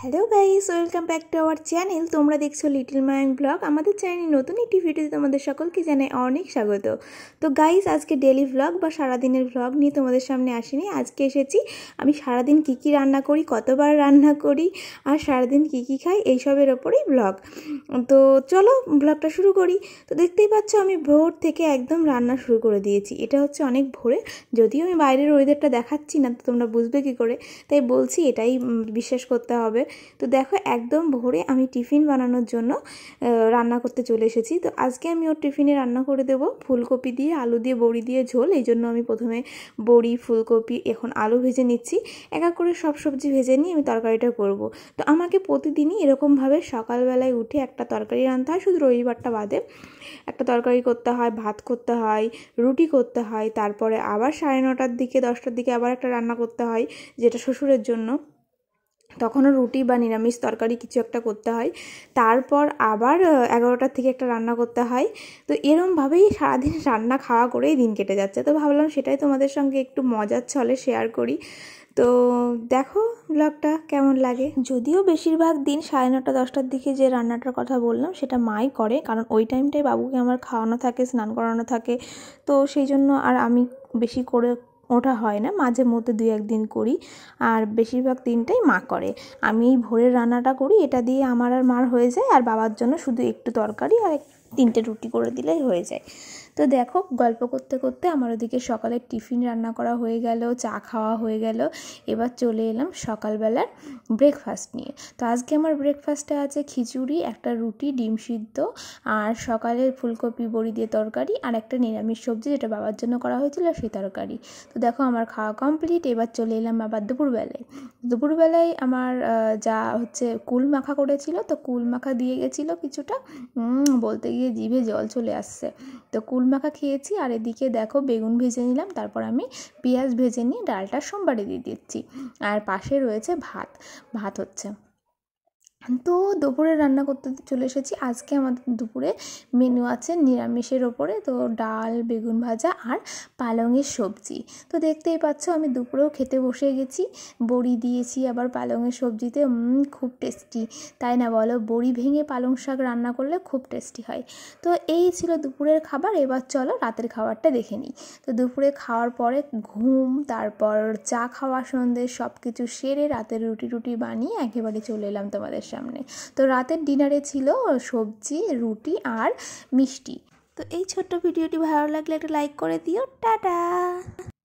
hello guys welcome back to our channel তোমরা দেখছো little Mayang blog আমাদের চ্যানেলে নতুন একটি ভিডিওতে তোমাদের সকলকে জানাই অনেক স্বাগত তো গাইস আজকে ডেলি ব্লগ বা সারাদিনের ব্লগ নিয়ে তোমাদের সামনে আসিনি আজকে এসেছি আমি সারাদিন কি কি রান্না করি কতবার রান্না করি আর সারাদিন কি কি খাই এইসবের ওপরেই ব্লগ তো চলো ব্লগটা শুরু করি তো দেখতেই পাচ্ছ আমি ভোর থেকে একদম রান্না শুরু করে দিয়েছি এটা হচ্ছে অনেক ভোরে যদিও আমি বাইরের ওয়েদারটা দেখাচ্ছি না তো তোমরা বুঝবে কি করে তাই বলছি এটাই বিশ্বাস করতে হবে যাবে তো দেখো একদম ভোরে আমি টিফিন বানানোর জন্য রান্না করতে চলে এসেছি তো আজকে আমি ওর টিফিনে রান্না করে দেবো ফুলকপি দিয়ে আলু দিয়ে বড়ি দিয়ে ঝোল এই জন্য আমি প্রথমে বড়ি ফুলকপি এখন আলু ভেজে নিচ্ছি এক এক করে সব সবজি ভেজে নিয়ে আমি তরকারিটা করব তো আমাকে প্রতিদিনই এরকমভাবে সকালবেলায় উঠে একটা তরকারি রাঁধতে হয় শুধু রবিবারটা বাদে একটা তরকারি করতে হয় ভাত করতে হয় রুটি করতে হয় তারপরে আবার সাড়ে নটার দিকে দশটার দিকে আবার একটা রান্না করতে হয় যেটা শ্বশুরের জন্য তখনও রুটি বা নিরামিষ তরকারি কিছু একটা করতে হয় তারপর আবার এগারোটার থেকে একটা রান্না করতে হয় তো এরমভাবেই সারাদিন রান্না খাওয়া করেই দিন কেটে যাচ্ছে তো ভাবলাম সেটাই তোমাদের সঙ্গে একটু মজার ছলে শেয়ার করি তো দেখো ব্লগটা কেমন লাগে যদিও বেশিরভাগ দিন সাড়ে নটা দশটার দিকে যে রান্নাটার কথা বললাম সেটা মাই করে কারণ ওই টাইমটাই বাবুকে আমার খাওয়ানো থাকে স্নান করানো থাকে তো সেই জন্য আর আমি বেশি করে ওটা হয় না মাঝে মধ্যে এক একদিন করি আর বেশিরভাগ দিনটাই মা করে আমি এই ভোরের রান্নাটা করি এটা দিয়ে আমার আর মার হয়ে যায় আর বাবার জন্য শুধু একটু তরকারি আর তিনটে রুটি করে দিলেই হয়ে যায় তো দেখো গল্প করতে করতে আমার ওদিকে সকালে টিফিন রান্না করা হয়ে গেল চা খাওয়া হয়ে গেল এবার চলে এলাম সকালবেলার ব্রেকফাস্ট নিয়ে তো আজকে আমার ব্রেকফাস্টে আছে খিচুড়ি একটা রুটি ডিম সিদ্ধ আর সকালে ফুলকপি বড়ি দিয়ে তরকারি আর একটা নিরামিষ সবজি যেটা বাবার জন্য করা হয়েছিল সেই তরকারি তো দেখো আমার খাওয়া কমপ্লিট এবার চলে এলাম আবার দুপুরবেলায় দুপুরবেলায় আমার যা হচ্ছে কুল মাখা করেছিল তো কুল মাখা দিয়ে গেছিলো কিছুটা বলতে গিয়ে জিভে জল চলে আসছে তো কুল ফুল মাখা খেয়েছি আর এদিকে দেখো বেগুন ভেজে নিলাম তারপর আমি পেঁয়াজ ভেজে নিয়ে ডালটা সোমবারে দিয়ে দিচ্ছি আর পাশে রয়েছে ভাত ভাত হচ্ছে তো দুপুরে রান্না করতে চলে এসেছি আজকে আমাদের দুপুরে মেনু আছে নিরামিষের ওপরে তো ডাল বেগুন ভাজা আর পালংয়ের সবজি তো দেখতেই পাচ্ছ আমি দুপুরেও খেতে বসে গেছি বড়ি দিয়েছি আবার পালংয়ের সবজিতে খুব টেস্টি তাই না বলো বড়ি ভেঙে পালং শাক রান্না করলে খুব টেস্টি হয় তো এই ছিল দুপুরের খাবার এবার চলো রাতের খাবারটা দেখে নিই তো দুপুরে খাওয়ার পরে ঘুম তারপর চা খাওয়া সন্ধ্যে সব কিছু সেরে রাতের রুটি টুটি বানিয়ে একেবারে চলে এলাম তোমাদের সামনে তো রাতের ডিনারে ছিল সবজি রুটি আর মিষ্টি তো এই ছোট্ট ভিডিওটি ভালো লাগলে একটা লাইক করে দিও টাটা